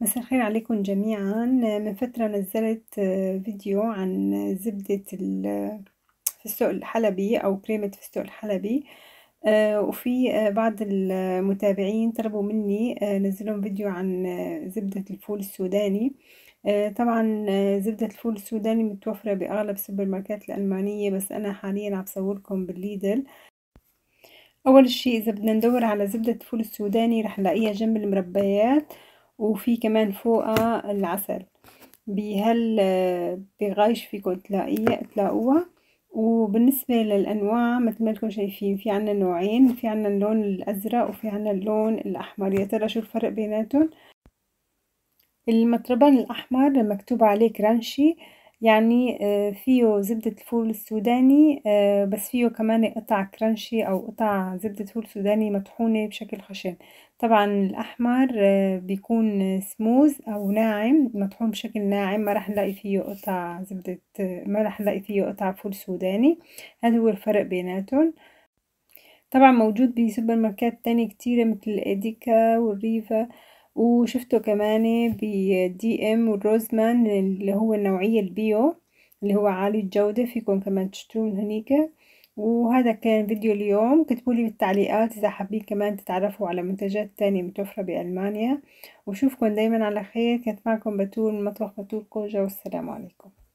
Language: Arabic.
مساء الخير عليكم جميعا من فترة نزلت آه، فيديو عن زبدة الفستق الحلبي أو كريمة فستق الحلبي آه، وفي آه، بعض المتابعين طلبوا مني نزلهم فيديو عن زبدة الفول السوداني طبعا زبدة الفول السوداني متوفرة بأغلب سوبر ماركات الألمانية بس أنا حاليا عم بصوركم بالليدل أول شيء إذا بدنا ندور على زبدة الفول السوداني رح نلاقيها جنب المربيات وفي كمان فوقها العسل بهال فيكم تلاقيه تلاقوها وبالنسبة للأنواع مثل ما لكم شايفين في عنا نوعين في عنا اللون الأزرق وفي عنا اللون الأحمر يا ترى شو الفرق بيناتهم المطربان الأحمر مكتوب عليه كرانشي يعني آه، فيه زبدة الفول السوداني آه، بس فيه كمان قطع كرانشي أو قطع زبدة فول سوداني مطحونة بشكل خشن طبعا الأحمر آه، بيكون سموز أو ناعم مطحون بشكل ناعم ما رح نلاقي فيه قطع زبدة ما رح نلاقي فيه قطع فول سوداني هذا هو الفرق بيناتهم طبعا موجود بسوبر ماركات تانية كتيرة مثل الاديكا والريفا وشفته كمان بدي ام والروزمان اللي هو النوعية البيو اللي هو عالي الجودة فيكم كمان تشترون هنيك وهذا كان فيديو اليوم كتبوا لي بالتعليقات إذا حابين كمان تتعرفوا على منتجات تانية متوفرة بألمانيا وشوفكم دايما على خير كانت معكم بتول مطبخ بتول كوجا والسلام عليكم